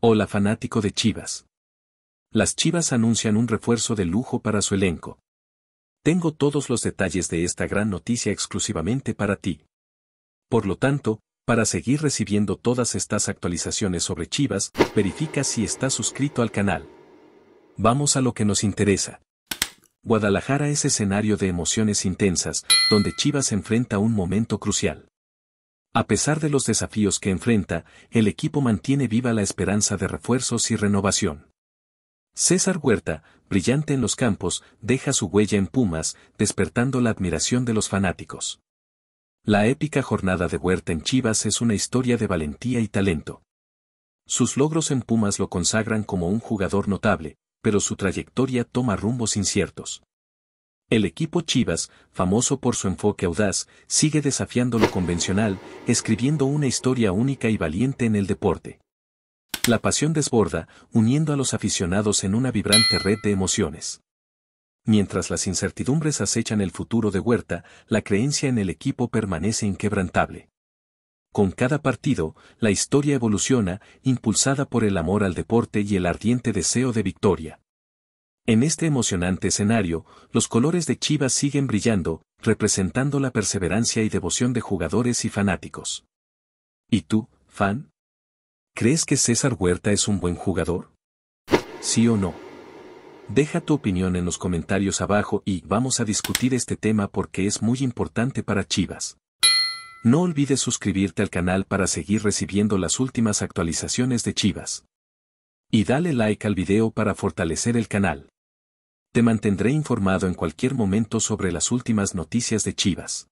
Hola fanático de Chivas. Las Chivas anuncian un refuerzo de lujo para su elenco. Tengo todos los detalles de esta gran noticia exclusivamente para ti. Por lo tanto, para seguir recibiendo todas estas actualizaciones sobre Chivas, verifica si estás suscrito al canal. Vamos a lo que nos interesa. Guadalajara es escenario de emociones intensas, donde Chivas enfrenta un momento crucial. A pesar de los desafíos que enfrenta, el equipo mantiene viva la esperanza de refuerzos y renovación. César Huerta, brillante en los campos, deja su huella en Pumas, despertando la admiración de los fanáticos. La épica jornada de Huerta en Chivas es una historia de valentía y talento. Sus logros en Pumas lo consagran como un jugador notable, pero su trayectoria toma rumbos inciertos. El equipo Chivas, famoso por su enfoque audaz, sigue desafiando lo convencional, escribiendo una historia única y valiente en el deporte. La pasión desborda, uniendo a los aficionados en una vibrante red de emociones. Mientras las incertidumbres acechan el futuro de Huerta, la creencia en el equipo permanece inquebrantable. Con cada partido, la historia evoluciona, impulsada por el amor al deporte y el ardiente deseo de victoria. En este emocionante escenario, los colores de Chivas siguen brillando, representando la perseverancia y devoción de jugadores y fanáticos. ¿Y tú, fan? ¿Crees que César Huerta es un buen jugador? ¿Sí o no? Deja tu opinión en los comentarios abajo y vamos a discutir este tema porque es muy importante para Chivas. No olvides suscribirte al canal para seguir recibiendo las últimas actualizaciones de Chivas. Y dale like al video para fortalecer el canal. Te mantendré informado en cualquier momento sobre las últimas noticias de Chivas.